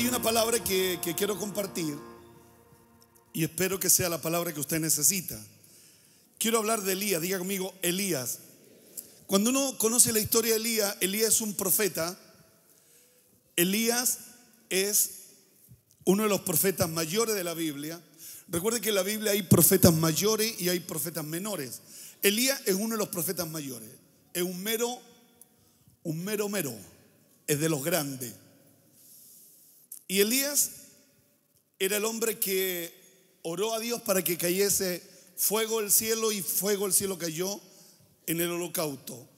Hay una palabra que, quiero compartir y espero que sea la palabra que usted necesita. Quiero hablar de Elías, diga conmigo, Elías. Cuando uno conoce la historia de Elías, Elías es un profeta. Elías es uno de los profetas mayores de la Biblia. Recuerde que en la Biblia hay profetas mayores y hay profetas menores. Elías es uno de los profetas mayores. Es un mero, un mero mero. Es de los grandes. Y Elías era el hombre que oró a Dios para que cayese fuego del cielo y fuego del cielo cayó en el holocausto.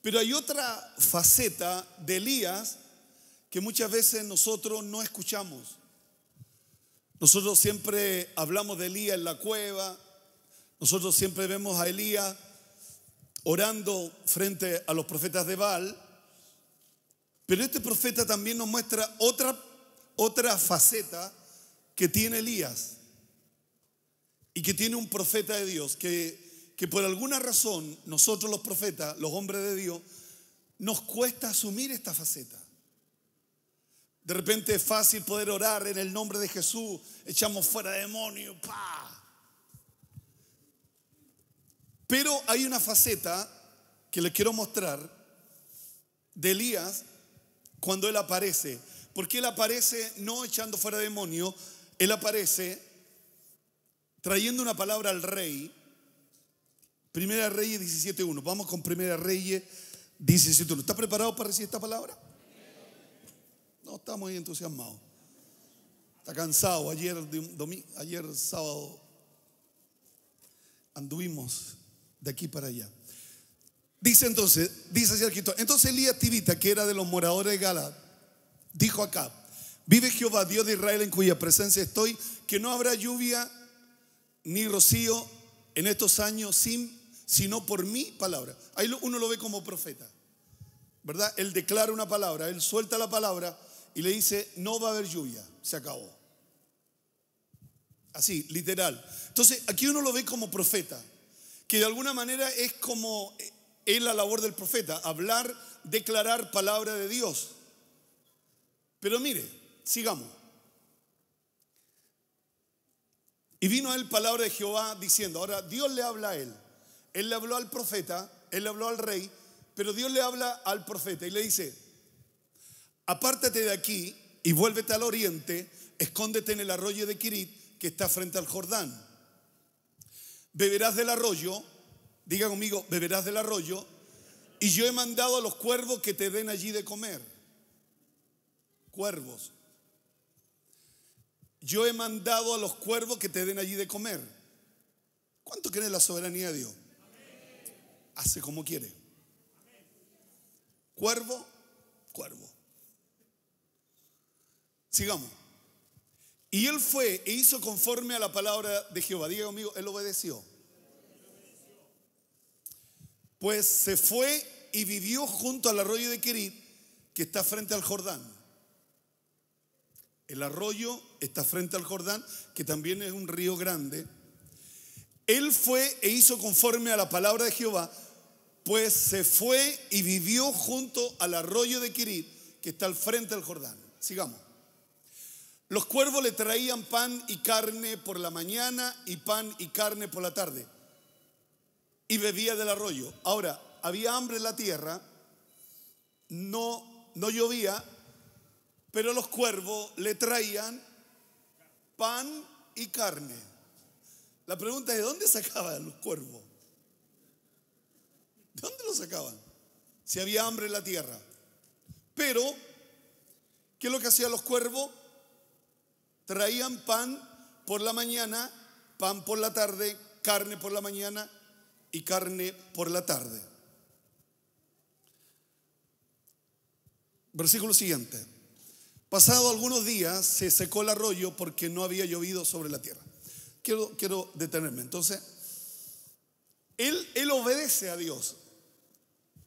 Pero hay otra faceta de Elías que muchas veces nosotros no escuchamos. Nosotros siempre hablamos de Elías en la cueva, nosotros siempre vemos a Elías orando frente a los profetas de Baal, pero este profeta también nos muestra otra otra faceta que tiene Elías y que tiene un profeta de Dios, que, por alguna razón nosotros los profetas, los hombres de Dios, nos cuesta asumir esta faceta. De repente es fácil poder orar en el nombre de Jesús, echamos fuera demonios, ¡pa! Pero hay una faceta que les quiero mostrar de Elías cuando él aparece. Porque Él aparece no echando fuera demonio, Él aparece trayendo una palabra al rey. Primera Reyes 17.1. Vamos con Primera Reyes 17.1. ¿Estás preparado para recibir esta palabra? No estamos ahí entusiasmados. Está cansado. Ayer, domingo, ayer sábado anduvimos de aquí para allá. Dice entonces, dice así el Entonces Elías Tibita, que era de los moradores de Gala, Dijo acá, vive Jehová, Dios de Israel en cuya presencia estoy, que no habrá lluvia ni rocío en estos años sin, sino por mi palabra. Ahí uno lo ve como profeta, ¿verdad? Él declara una palabra, él suelta la palabra y le dice, no va a haber lluvia, se acabó. Así, literal. Entonces, aquí uno lo ve como profeta, que de alguna manera es como eh, es la labor del profeta, hablar, declarar palabra de Dios. Pero mire, sigamos. Y vino a él palabra de Jehová diciendo, ahora Dios le habla a él. Él le habló al profeta, él le habló al rey, pero Dios le habla al profeta y le dice, apártate de aquí y vuélvete al oriente, escóndete en el arroyo de Quirit que está frente al Jordán. Beberás del arroyo, diga conmigo, beberás del arroyo, y yo he mandado a los cuervos que te den allí de comer cuervos. Yo he mandado a los cuervos que te den allí de comer. ¿Cuánto quiere la soberanía de Dios? Hace como quiere. Cuervo, cuervo. Sigamos. Y él fue e hizo conforme a la palabra de Jehová. Diga conmigo, él obedeció. Pues se fue y vivió junto al arroyo de Querit, que está frente al Jordán. El arroyo está frente al Jordán, que también es un río grande. Él fue e hizo conforme a la palabra de Jehová, pues se fue y vivió junto al arroyo de Kirit, que está al frente del Jordán. Sigamos. Los cuervos le traían pan y carne por la mañana y pan y carne por la tarde. Y bebía del arroyo. Ahora, había hambre en la tierra, no, no llovía, pero los cuervos le traían pan y carne. La pregunta es, ¿de dónde sacaban los cuervos? ¿De dónde los sacaban? Si había hambre en la tierra. Pero, ¿qué es lo que hacían los cuervos? Traían pan por la mañana, pan por la tarde, carne por la mañana y carne por la tarde. Versículo siguiente. Pasado algunos días se secó el arroyo porque no había llovido sobre la tierra. Quiero, detenerme. Entonces, él, obedece a Dios.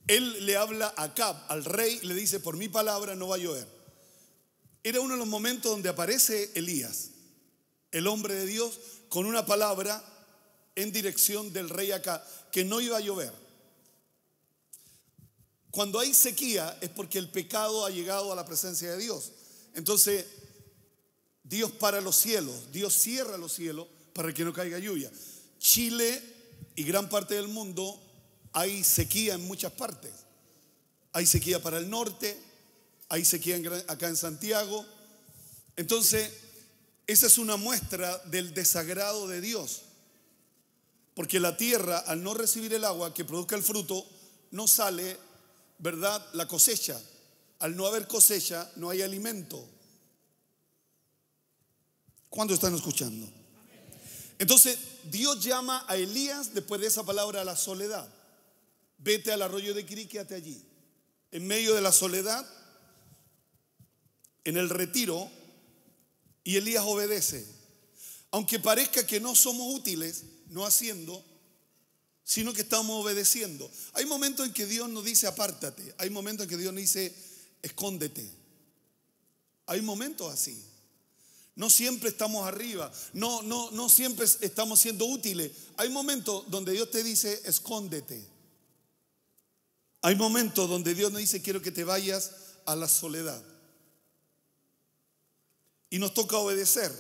Él le habla a Acab, al rey, le dice, por mi palabra no va a llover. Era uno de los momentos donde aparece Elías, el hombre de Dios, con una palabra en dirección del rey acá, que no iba a llover. Cuando hay sequía es porque el pecado ha llegado a la presencia de Dios. Entonces, Dios para los cielos, Dios cierra los cielos para que no caiga lluvia. Chile y gran parte del mundo hay sequía en muchas partes. Hay sequía para el norte, hay sequía acá en Santiago. Entonces, esa es una muestra del desagrado de Dios. Porque la tierra, al no recibir el agua que produzca el fruto, no sale, ¿verdad?, la cosecha. Al no haber cosecha, no hay alimento. ¿Cuándo están escuchando? Entonces, Dios llama a Elías después de esa palabra a la soledad. Vete al arroyo de y quédate allí. En medio de la soledad, en el retiro, y Elías obedece. Aunque parezca que no somos útiles, no haciendo, sino que estamos obedeciendo. Hay momentos en que Dios nos dice apártate, hay momentos en que Dios nos dice escóndete. Hay momentos así. No siempre estamos arriba, no, no, no siempre estamos siendo útiles. Hay momentos donde Dios te dice, escóndete. Hay momentos donde Dios nos dice, quiero que te vayas a la soledad. Y nos toca obedecer.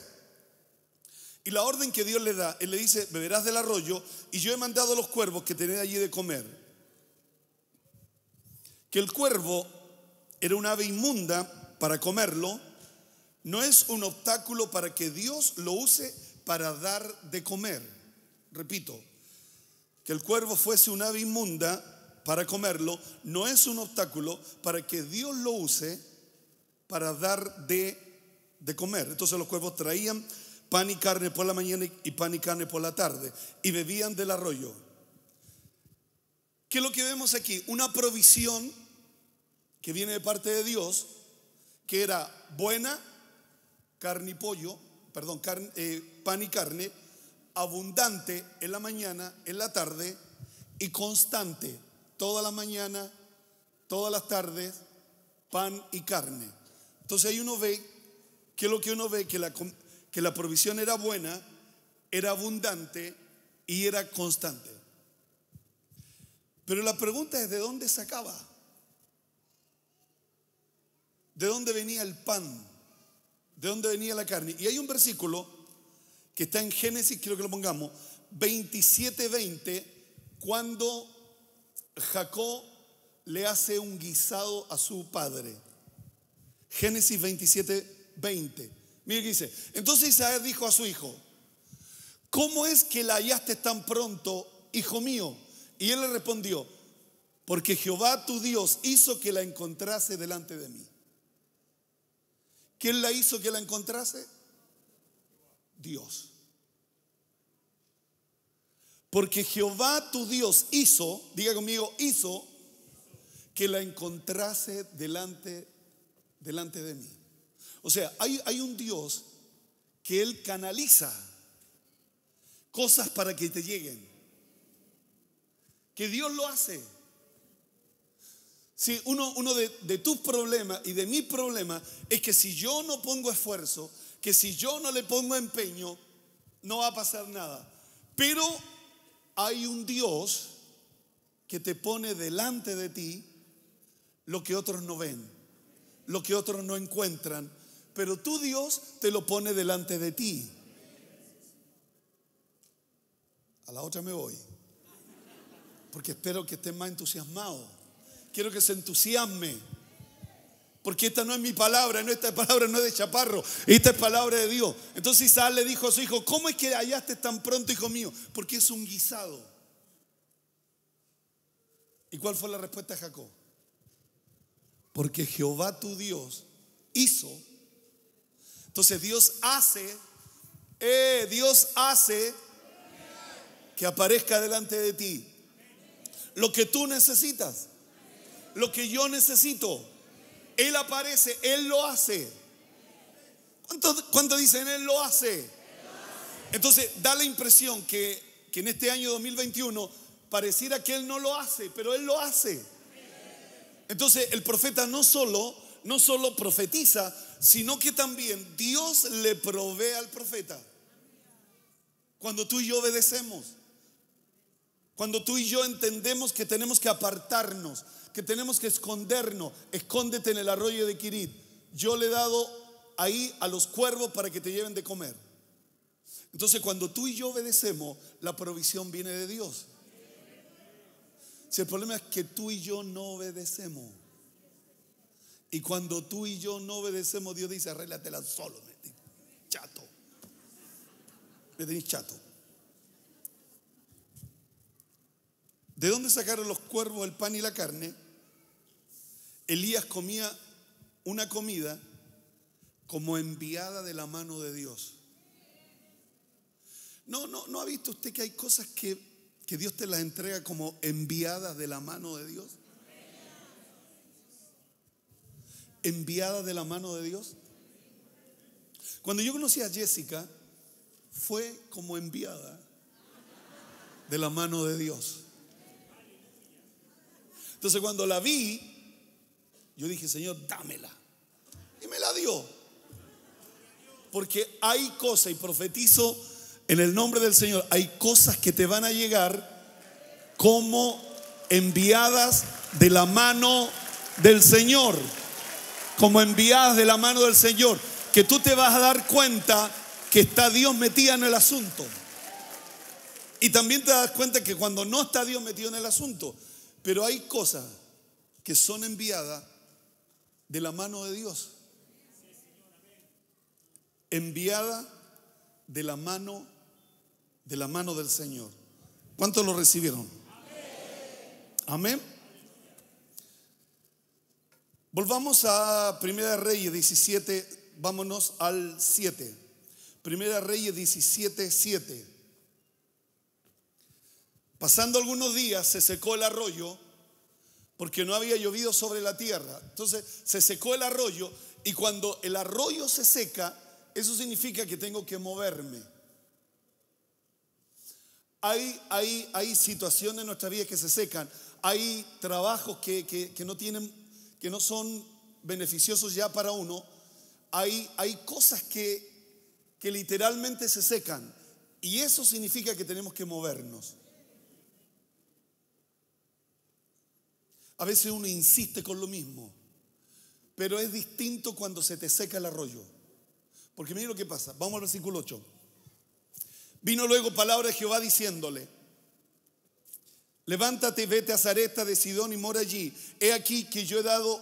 Y la orden que Dios le da, Él le dice, beberás del arroyo y yo he mandado a los cuervos que tenéis allí de comer. Que el cuervo era un ave inmunda para comerlo, no es un obstáculo para que Dios lo use para dar de comer. Repito, que el cuervo fuese un ave inmunda para comerlo no es un obstáculo para que Dios lo use para dar de, de comer. Entonces los cuervos traían pan y carne por la mañana y pan y carne por la tarde y bebían del arroyo. ¿Qué es lo que vemos aquí? Una provisión que viene de parte de Dios, que era buena, carne y pollo, perdón, eh, pan y carne, abundante en la mañana, en la tarde y constante toda la mañana, todas las tardes, pan y carne. Entonces ahí uno ve que lo que uno ve, que la, que la provisión era buena, era abundante y era constante. Pero la pregunta es, ¿de dónde sacaba? de dónde venía el pan, de dónde venía la carne. Y hay un versículo que está en Génesis, quiero que lo pongamos, 27:20, cuando Jacob le hace un guisado a su padre. Génesis 27:20. Mire que dice, entonces Isaac dijo a su hijo, ¿cómo es que la hallaste tan pronto, hijo mío? Y él le respondió, porque Jehová tu Dios hizo que la encontrase delante de mí. ¿Quién la hizo que la encontrase? Dios. Porque Jehová tu Dios hizo, diga conmigo, hizo que la encontrase delante, delante de mí. O sea, hay, hay un Dios que Él canaliza cosas para que te lleguen. Que Dios lo hace. Sí, uno, uno de, tus problemas y de mi problema es que si yo no pongo esfuerzo, que si yo no le pongo empeño, no va a pasar nada. Pero hay un Dios que te pone delante de ti lo que otros no ven, lo que otros no encuentran, pero tu Dios te lo pone delante de ti. A la otra me voy, porque espero que estés más entusiasmado. Quiero que se entusiasme. Porque esta no es mi palabra, no, esta palabra no es de chaparro, esta es palabra de Dios. Entonces Isaac le dijo a su hijo, ¿cómo es que hallaste tan pronto, hijo mío? Porque es un guisado. ¿Y cuál fue la respuesta de Jacob? Porque Jehová tu Dios hizo. Entonces Dios hace, eh, Dios hace que aparezca delante de ti lo que tú necesitas lo que yo necesito. Él aparece, Él lo hace. ¿Cuánto, dicen Él lo hace? Entonces da la impresión que, que en este año 2021 pareciera que Él no lo hace, pero Él lo hace. Entonces el profeta no solo, no solo profetiza, sino que también Dios le provee al profeta. Cuando tú y yo obedecemos. Cuando tú y yo entendemos que tenemos que apartarnos, que tenemos que escondernos, escóndete en el arroyo de Quirit. Yo le he dado ahí a los cuervos para que te lleven de comer. Entonces cuando tú y yo obedecemos, la provisión viene de Dios. Si el problema es que tú y yo no obedecemos. Y cuando tú y yo no obedecemos, Dios dice, arréglatela solo, chato. Me chato. ¿De dónde sacaron los cuervos el pan y la carne? Elías comía una comida como enviada de la mano de Dios. No, no, ¿no ha visto usted que hay cosas que, que Dios te las entrega como enviadas de la mano de Dios? Enviadas de la mano de Dios. Cuando yo conocí a Jessica, fue como enviada de la mano de Dios. Entonces cuando la vi, yo dije, Señor, dámela. Y me la dio. Porque hay cosas, y profetizo en el nombre del Señor, hay cosas que te van a llegar como enviadas de la mano del Señor. Como enviadas de la mano del Señor. Que tú te vas a dar cuenta que está Dios metido en el asunto. Y también te das cuenta que cuando no está Dios metido en el asunto, pero hay cosas que son enviadas de la mano de Dios. Enviada de la mano de la mano del Señor. ¿Cuántos lo recibieron? Amén. Volvamos a Primera Reyes 17, vámonos al 7. Primera Reyes 17, 7. Pasando algunos días se secó el arroyo porque no había llovido sobre la tierra. Entonces se secó el arroyo y cuando el arroyo se seca, eso significa que tengo que moverme. Hay, situaciones en nuestra vida que se secan, hay trabajos que, no son beneficiosos ya para uno, hay, cosas que, que literalmente se secan y eso significa que tenemos que movernos. A veces uno insiste con lo mismo, pero es distinto cuando se te seca el arroyo. Porque mire lo que pasa. Vamos al versículo 8. Vino luego palabra de Jehová diciéndole, levántate, vete a Zareta de Sidón y mora allí. He aquí que yo he dado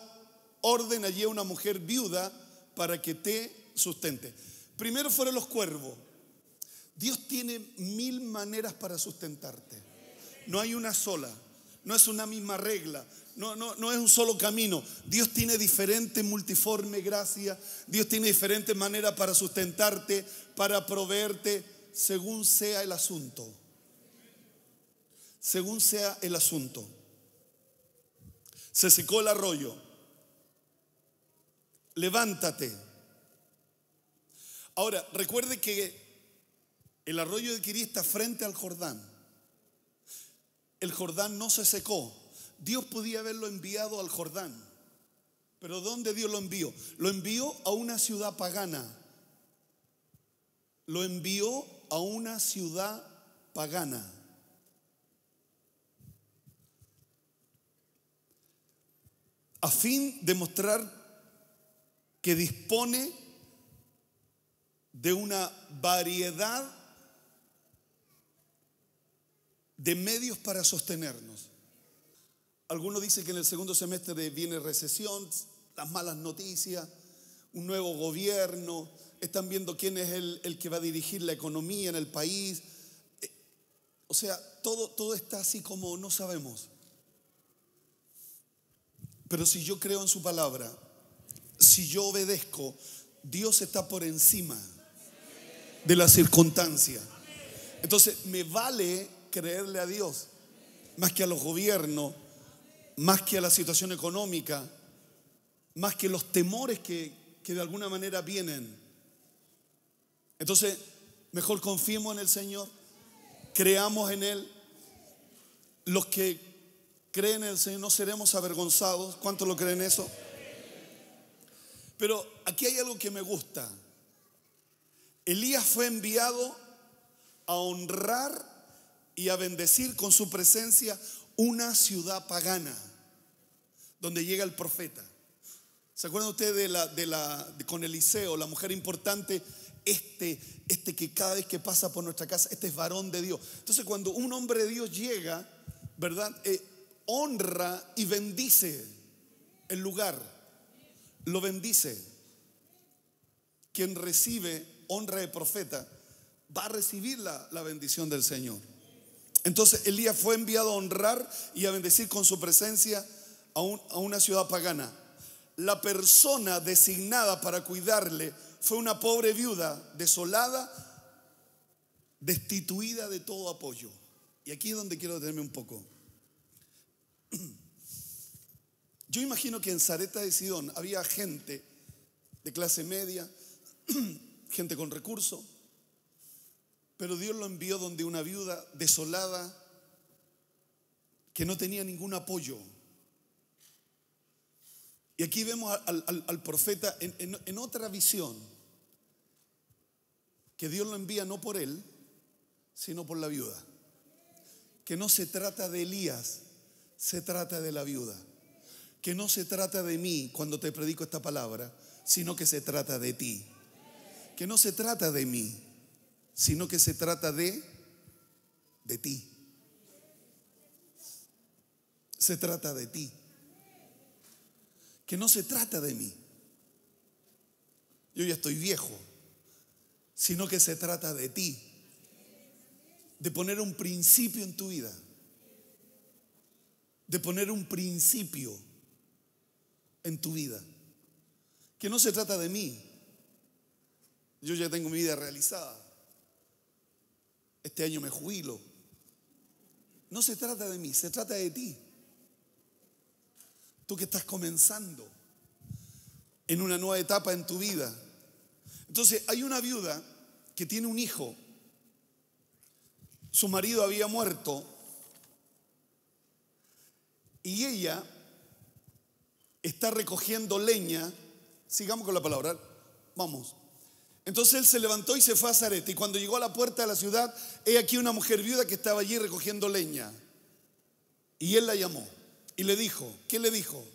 orden allí a una mujer viuda para que te sustente. Primero fueron los cuervos. Dios tiene mil maneras para sustentarte. No hay una sola no es una misma regla, no, no, no es un solo camino. Dios tiene diferente multiforme gracia, Dios tiene diferentes maneras para sustentarte, para proveerte, según sea el asunto. Según sea el asunto. Se secó el arroyo. Levántate. Ahora, recuerde que el arroyo de Quirí está frente al Jordán el Jordán no se secó. Dios podía haberlo enviado al Jordán. Pero ¿dónde Dios lo envió? Lo envió a una ciudad pagana. Lo envió a una ciudad pagana. A fin de mostrar que dispone de una variedad de medios para sostenernos. Algunos dicen que en el segundo semestre viene recesión, las malas noticias, un nuevo gobierno, están viendo quién es el, el que va a dirigir la economía en el país. Eh, o sea, todo, todo está así como no sabemos. Pero si yo creo en su palabra, si yo obedezco, Dios está por encima de la circunstancia. Entonces, me vale creerle a Dios, más que a los gobiernos, más que a la situación económica, más que los temores que, de alguna manera vienen. Entonces, mejor confiemos en el Señor, creamos en Él. Los que creen en el Señor no seremos avergonzados. ¿Cuántos lo creen eso? Pero aquí hay algo que me gusta. Elías fue enviado a honrar y a bendecir con su presencia una ciudad pagana donde llega el profeta. ¿Se acuerdan ustedes de la, de la con Eliseo, la mujer importante? Este, este que cada vez que pasa por nuestra casa, este es varón de Dios. Entonces, cuando un hombre de Dios llega, ¿verdad? Eh, honra y bendice el lugar. Lo bendice. Quien recibe honra de profeta va a recibir la bendición del Señor. Entonces Elías fue enviado a honrar y a bendecir con su presencia a, una ciudad pagana. La persona designada para cuidarle fue una pobre viuda, desolada, destituida de todo apoyo. Y aquí es donde quiero detenerme un poco. Yo imagino que en Zareta de Sidón había gente de clase media, gente con recursos, pero Dios lo envió donde una viuda desolada que no tenía ningún apoyo. Y aquí vemos al, profeta en otra visión, que Dios lo envía no por él, sino por la viuda. Que no se trata de Elías, se trata de la viuda. Que no se trata de mí cuando te predico esta palabra, sino que se trata de ti. Que no se trata de mí, sino que se trata de, de ti. Se trata de ti. Que no se trata de mí. Yo ya estoy viejo, sino que se trata de ti. De poner un principio en tu vida. De poner un principio en tu vida. Que no se trata de mí. Yo ya tengo mi vida realizada este año me jubilo. No se trata de mí, se trata de ti. Tú que estás comenzando en una nueva etapa en tu vida. Entonces, hay una viuda que tiene un hijo. Su marido había muerto y ella está recogiendo leña. Sigamos con la palabra. Vamos entonces él se levantó y se fue a Zarete, Y cuando llegó a la puerta de la ciudad, he aquí una mujer viuda que estaba allí recogiendo leña. Y él la llamó y le dijo, ¿qué le dijo?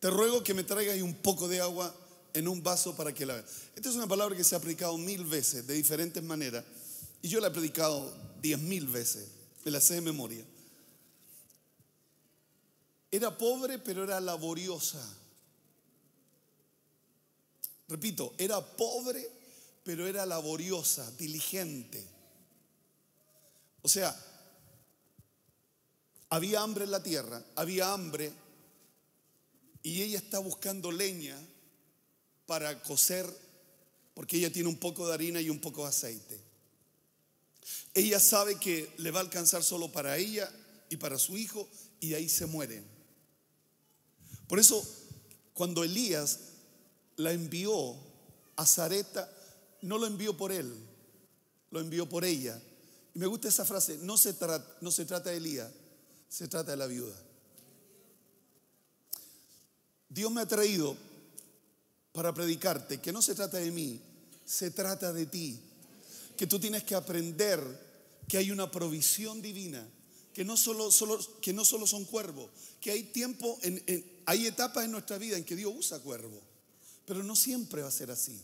Te ruego que me traigas un poco de agua en un vaso para que la veas. Esta es una palabra que se ha predicado mil veces de diferentes maneras. Y yo la he predicado diez mil veces. Me la sé de memoria. Era pobre, pero era laboriosa. Repito, era pobre, pero era laboriosa, diligente. O sea, había hambre en la tierra, había hambre, y ella está buscando leña para cocer, porque ella tiene un poco de harina y un poco de aceite. Ella sabe que le va a alcanzar solo para ella y para su hijo, y ahí se mueren Por eso, cuando Elías la envió a Zareta, no lo envió por él, lo envió por ella. Y me gusta esa frase, no se, trata, de Elías, se trata de la viuda. Dios me ha traído para predicarte que no se trata de mí, se trata de ti. Que tú tienes que aprender que hay una provisión divina, que no solo, que no solo son cuervos, que hay tiempo, hay etapas en nuestra vida en que Dios usa cuervos. Pero no siempre va a ser así.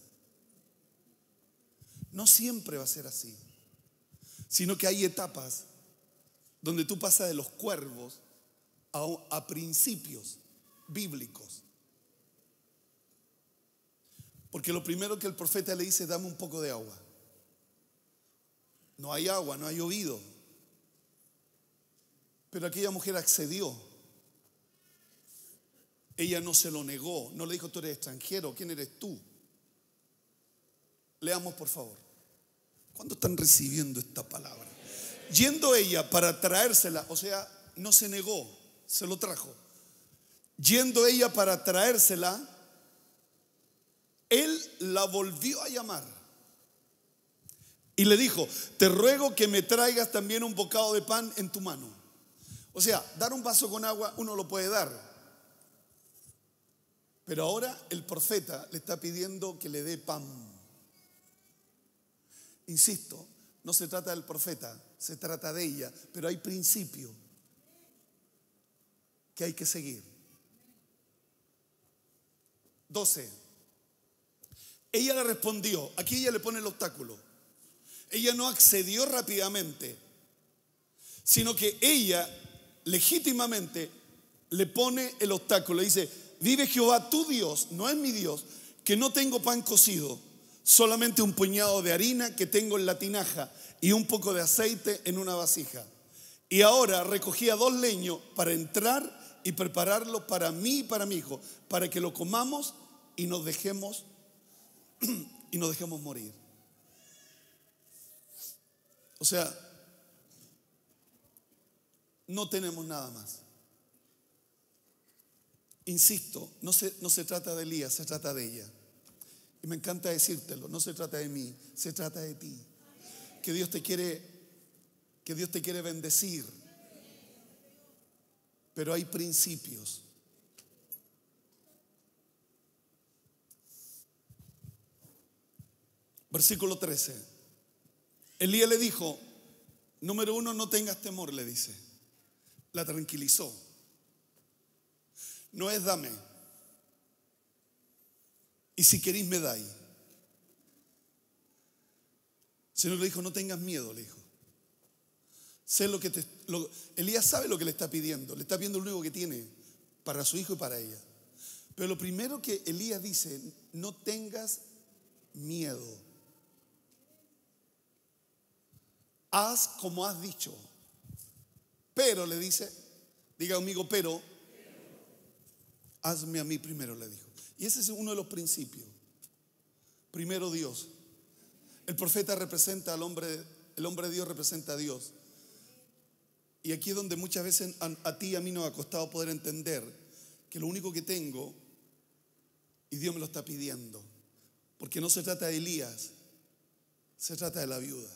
No siempre va a ser así. Sino que hay etapas donde tú pasas de los cuervos a, principios bíblicos. Porque lo primero que el profeta le dice, dame un poco de agua. No hay agua, no ha llovido. Pero aquella mujer accedió ella no se lo negó, no le dijo, tú eres extranjero, ¿quién eres tú? Leamos, por favor. ¿Cuándo están recibiendo esta palabra? Yendo ella para traérsela, o sea, no se negó, se lo trajo. Yendo ella para traérsela, él la volvió a llamar. Y le dijo, te ruego que me traigas también un bocado de pan en tu mano. O sea, dar un vaso con agua uno lo puede dar, pero ahora el profeta le está pidiendo que le dé pan. Insisto, no se trata del profeta, se trata de ella, pero hay principio que hay que seguir. 12. Ella le respondió, aquí ella le pone el obstáculo. Ella no accedió rápidamente, sino que ella legítimamente le pone el obstáculo. Dice, vive Jehová tu Dios, no es mi Dios, que no tengo pan cocido, solamente un puñado de harina que tengo en la tinaja y un poco de aceite en una vasija. Y ahora recogía dos leños para entrar y prepararlo para mí y para mi hijo, para que lo comamos y nos dejemos y nos dejemos morir. O sea, no tenemos nada más. Insisto, no se, no se trata de Elías, se trata de ella. Y me encanta decírtelo, no se trata de mí, se trata de ti. Que Dios te quiere, que Dios te quiere bendecir. Pero hay principios. Versículo 13. Elías le dijo, número uno, no tengas temor, le dice. La tranquilizó no es dame. Y si queréis me dais. El Señor le dijo, no tengas miedo, le dijo. Sé lo que te, Elías sabe lo que le está pidiendo, le está pidiendo lo único que tiene para su hijo y para ella. Pero lo primero que Elías dice, no tengas miedo. Haz como has dicho. Pero le dice, diga conmigo, pero Hazme a mí primero, le dijo. Y ese es uno de los principios. Primero Dios. El profeta representa al hombre, el hombre de Dios representa a Dios. Y aquí es donde muchas veces a, ti y a mí nos ha costado poder entender que lo único que tengo y Dios me lo está pidiendo. Porque no se trata de Elías, se trata de la viuda,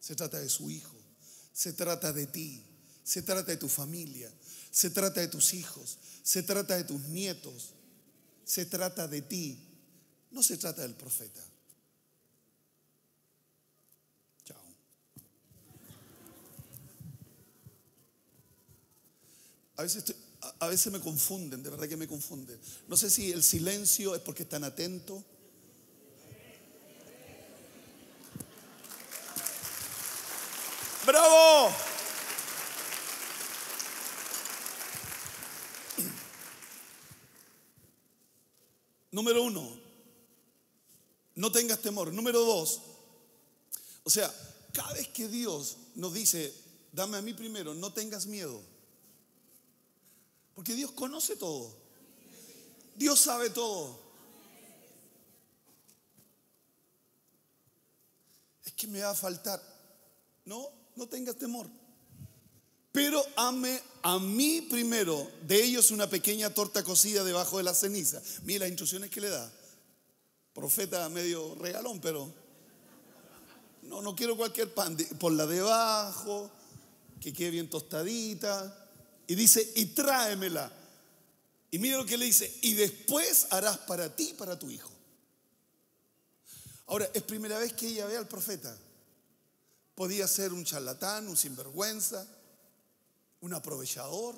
se trata de su hijo, se trata de ti, se trata de tu familia, se trata de tus hijos, se trata de tus nietos, se trata de ti, no se trata del profeta. Chao. A veces, me confunden, de verdad que me confunden. No sé si el silencio es porque están atentos. ¡Bravo! Número uno, no tengas temor. Número dos, o sea, cada vez que Dios nos dice, dame a mí primero, no tengas miedo. Porque Dios conoce todo. Dios sabe todo. Es que me va a faltar. No, no tengas temor pero ame a mí primero, de ellos una pequeña torta cocida debajo de la ceniza. Mira las instrucciones que le da. Profeta medio regalón, pero no, no quiero cualquier pan, por la debajo, que quede bien tostadita. Y dice, y tráemela. Y mira lo que le dice, y después harás para ti y para tu hijo. Ahora, es primera vez que ella ve al profeta. Podía ser un charlatán, un sinvergüenza, un aprovechador.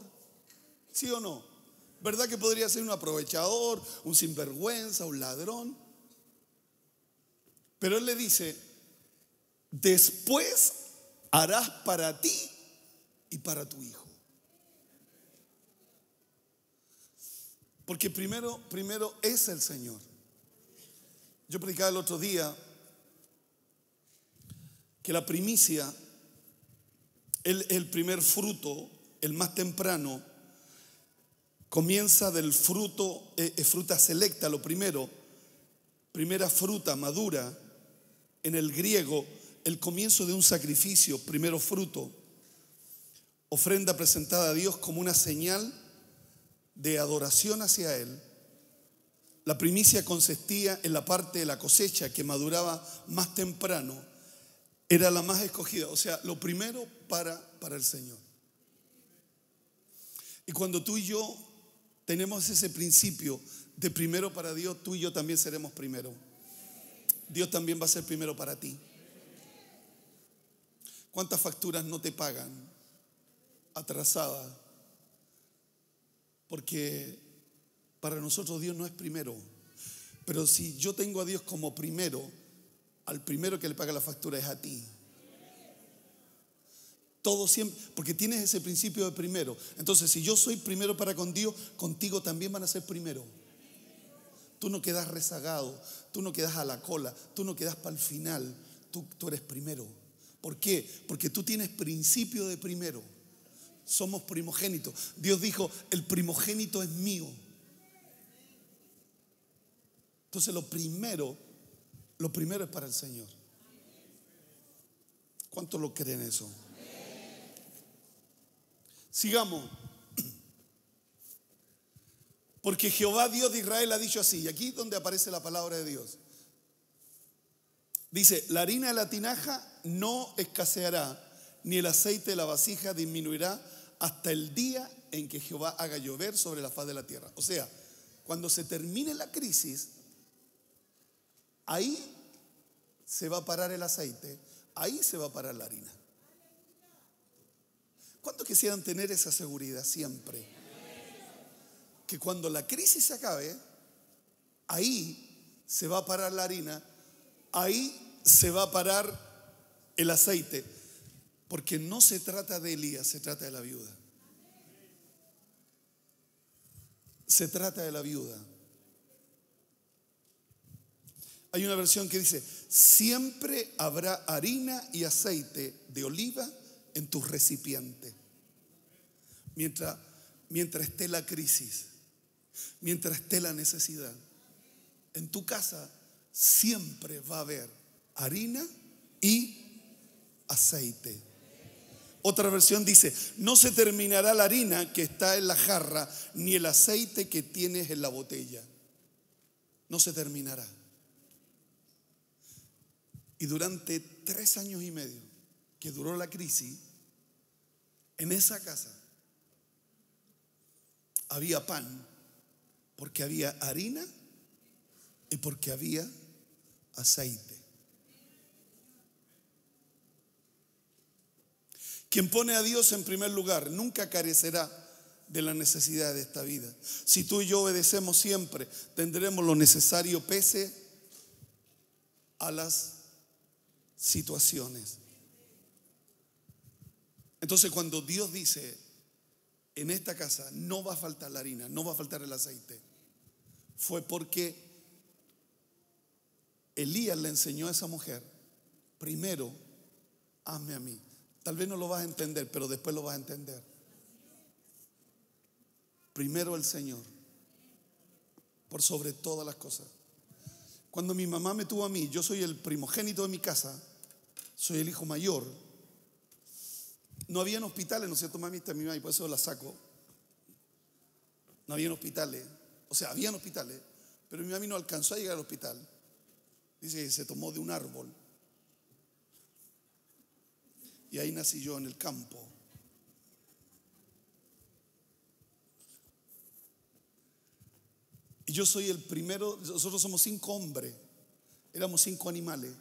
¿Sí o no? ¿Verdad que podría ser un aprovechador, un sinvergüenza, un ladrón? Pero él le dice, después harás para ti y para tu hijo. Porque primero, primero es el Señor. Yo predicaba el otro día que la primicia, el, el primer fruto, el más temprano, comienza del fruto, Es eh, eh, fruta selecta, lo primero, primera fruta madura, en el griego, el comienzo de un sacrificio, primero fruto, ofrenda presentada a Dios como una señal de adoración hacia Él. La primicia consistía en la parte de la cosecha que maduraba más temprano, era la más escogida, o sea, lo primero para, para el Señor. Y cuando tú y yo tenemos ese principio de primero para Dios, tú y yo también seremos primero. Dios también va a ser primero para ti. ¿Cuántas facturas no te pagan atrasadas? Porque para nosotros Dios no es primero. Pero si yo tengo a Dios como primero, al primero que le paga la factura es a ti. Todo siempre, porque tienes ese principio de primero. Entonces, si yo soy primero para con Dios, contigo también van a ser primero. Tú no quedas rezagado, tú no quedas a la cola, tú no quedas para el final, tú, tú eres primero. ¿Por qué? Porque tú tienes principio de primero. Somos primogénitos. Dios dijo, el primogénito es mío. Entonces lo primero, lo primero es para el Señor. ¿Cuántos lo creen eso? Sigamos. Porque Jehová Dios de Israel ha dicho así, y aquí es donde aparece la palabra de Dios. Dice, la harina de la tinaja no escaseará, ni el aceite de la vasija disminuirá hasta el día en que Jehová haga llover sobre la faz de la tierra. O sea, cuando se termine la crisis, ahí se va a parar el aceite, ahí se va a parar la harina. ¿Cuántos quisieran tener esa seguridad siempre? Que cuando la crisis acabe, ahí se va a parar la harina, ahí se va a parar el aceite, porque no se trata de Elías, se trata de la viuda. Se trata de la viuda. Hay una versión que dice, siempre habrá harina y aceite de oliva en tu recipiente. Mientras, mientras esté la crisis, mientras esté la necesidad, en tu casa siempre va a haber harina y aceite. Otra versión dice, no se terminará la harina que está en la jarra, ni el aceite que tienes en la botella. No se terminará. Y durante tres años y medio que duró la crisis, en esa casa había pan porque había harina y porque había aceite. Quien pone a Dios en primer lugar nunca carecerá de la necesidad de esta vida. Si tú y yo obedecemos siempre, tendremos lo necesario pese a las situaciones. Entonces cuando Dios dice, en esta casa no va a faltar la harina, no va a faltar el aceite, fue porque Elías le enseñó a esa mujer, primero, hazme a mí. Tal vez no lo vas a entender, pero después lo vas a entender. Primero el Señor, por sobre todas las cosas. Cuando mi mamá me tuvo a mí, yo soy el primogénito de mi casa, soy el hijo mayor, no habían hospitales, ¿no es cierto, mi mi y por eso la saco. No habían hospitales. O sea, habían hospitales, pero mi mamá no alcanzó a llegar al hospital. Dice que se tomó de un árbol. Y ahí nací yo en el campo. Y yo soy el primero, nosotros somos cinco hombres, éramos cinco animales.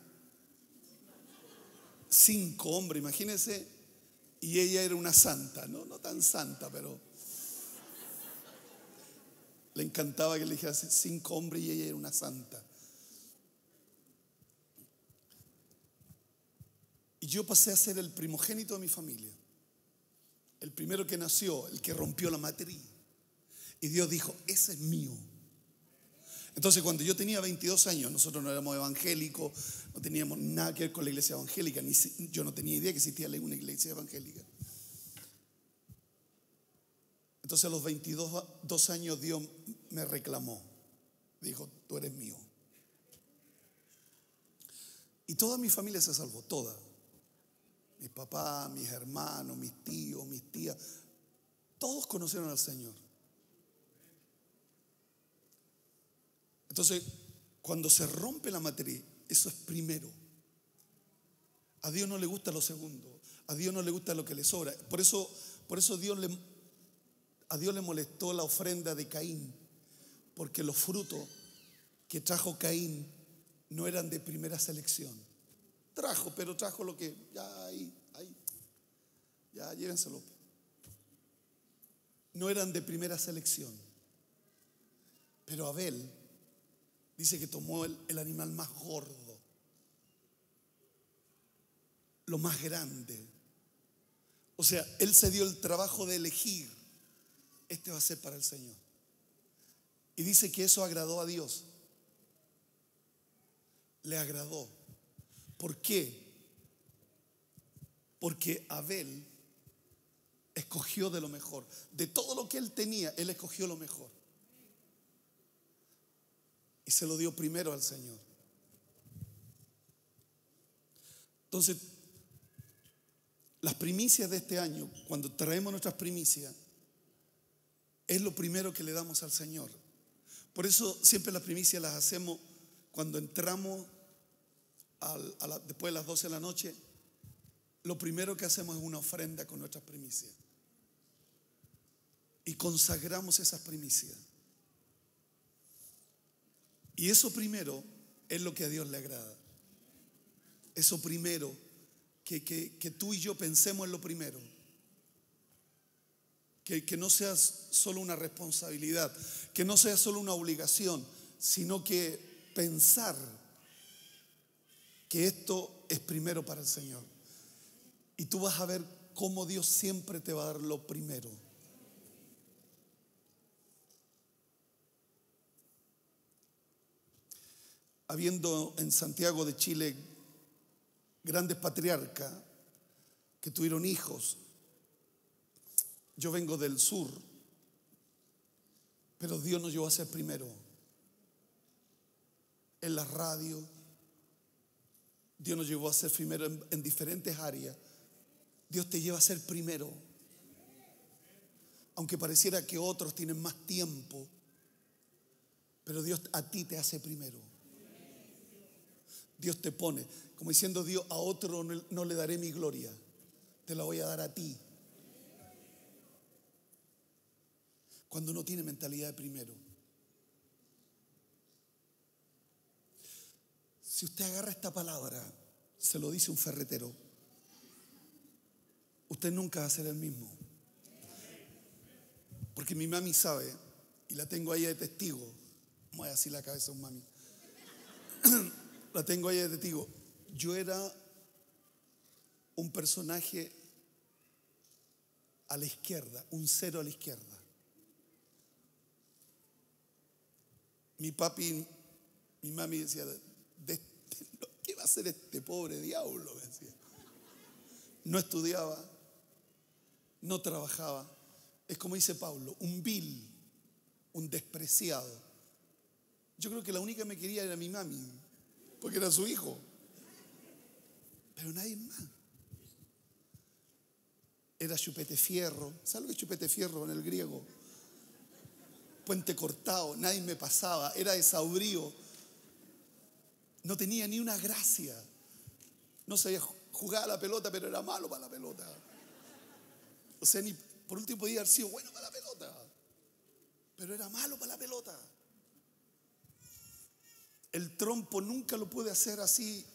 Cinco hombres, imagínense y ella era una santa, no, no tan santa, pero le encantaba que le dijera cinco hombres y ella era una santa. Y yo pasé a ser el primogénito de mi familia, el primero que nació, el que rompió la matriz. Y Dios dijo, ese es mío. Entonces, cuando yo tenía 22 años, nosotros no éramos evangélicos, no teníamos nada que ver con la iglesia evangélica, ni yo no tenía idea que existía una iglesia evangélica. Entonces, a los 22 años, Dios me reclamó. Dijo, tú eres mío. Y toda mi familia se salvó, toda. Mis papás, mis hermanos, mis tíos, mis tías, todos conocieron al Señor. Entonces, cuando se rompe la materia, eso es primero. A Dios no le gusta lo segundo. A Dios no le gusta lo que le sobra. Por eso, por eso Dios a Dios le molestó la ofrenda de Caín. Porque los frutos que trajo Caín no eran de primera selección. Trajo, pero trajo lo que ya ahí, ahí. Ya llévenselo. No eran de primera selección. Pero Abel Dice que tomó el, animal más gordo, lo más grande. O sea, él se dio el trabajo de elegir, este va a ser para el Señor. Y dice que eso agradó a Dios. Le agradó. ¿Por qué? Porque Abel escogió de lo mejor. De todo lo que él tenía, él escogió lo mejor. Y se lo dio primero al Señor. Entonces, las primicias de este año, cuando traemos nuestras primicias, es lo primero que le damos al Señor. Por eso siempre las primicias las hacemos cuando entramos después de las 12 de la noche. Lo primero que hacemos es una ofrenda con nuestras primicias. Y consagramos esas primicias. Y eso primero es lo que a Dios le agrada. Eso primero, que, que, tú y yo pensemos en lo primero. Que, que no sea solo una responsabilidad, que no sea solo una obligación, sino que pensar que esto es primero para el Señor. Y tú vas a ver cómo Dios siempre te va a dar lo primero. habiendo en Santiago de Chile grandes patriarcas que tuvieron hijos. Yo vengo del sur, pero Dios nos llevó a ser primero. En la radio, Dios nos llevó a ser primero en, en diferentes áreas. Dios te lleva a ser primero. Aunque pareciera que otros tienen más tiempo, pero Dios a ti te hace primero. Dios te pone, como diciendo Dios, a otro no, le daré mi gloria, te la voy a dar a ti. Cuando uno tiene mentalidad de primero. Si usted agarra esta palabra, se lo dice un ferretero, usted nunca va a ser el mismo. Porque mi mami sabe, y la tengo ahí de testigo, a así la cabeza un mami. la tengo ahí de tigo Yo era un personaje a la izquierda, un cero a la izquierda. Mi papi, mi mami decía, este, ¿qué va a hacer este pobre diablo? No estudiaba, no trabajaba. Es como dice Pablo, un vil, un despreciado. Yo creo que la única que me quería era mi mami, que era su hijo. Pero nadie más. Era chupete fierro. ¿Sabes lo que es chupete fierro en el griego? Puente cortado, nadie me pasaba, era desabrío. No tenía ni una gracia. No sabía jugar a la pelota, pero era malo para la pelota. O sea, ni por último podía haber sido bueno para la pelota, pero era malo para la pelota. El trompo nunca lo pude hacer así.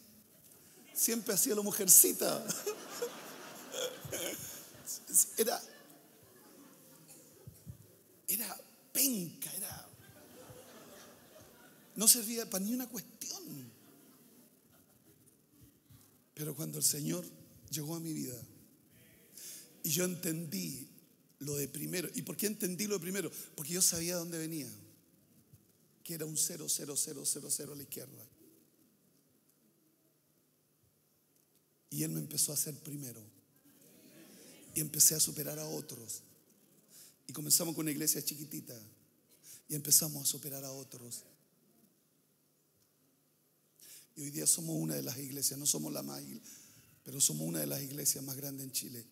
Siempre hacía la mujercita. Era. Era penca, era. No servía para ni una cuestión. Pero cuando el Señor llegó a mi vida y yo entendí lo de primero. ¿Y por qué entendí lo de primero? Porque yo sabía de dónde venía que era un 00000 a la izquierda. Y él me empezó a hacer primero. Y empecé a superar a otros. Y comenzamos con una iglesia chiquitita. Y empezamos a superar a otros. Y hoy día somos una de las iglesias, no somos la más, pero somos una de las iglesias más grandes en Chile.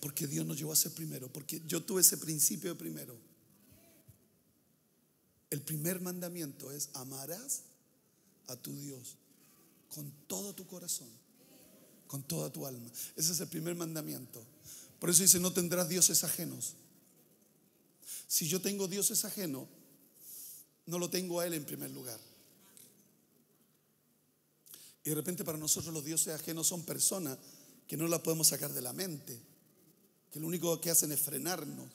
Porque Dios nos llevó a ser primero, porque yo tuve ese principio de primero. El primer mandamiento es amarás a tu Dios con todo tu corazón, con toda tu alma. Ese es el primer mandamiento. Por eso dice, no tendrás dioses ajenos. Si yo tengo dioses ajenos, no lo tengo a Él en primer lugar. Y de repente para nosotros los dioses ajenos son personas que no las podemos sacar de la mente, que lo único que hacen es frenarnos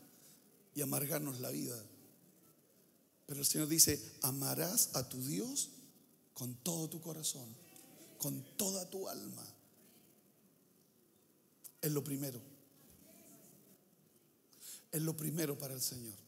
y amargarnos la vida. Pero el Señor dice, amarás a tu Dios con todo tu corazón, con toda tu alma. Es lo primero. Es lo primero para el Señor.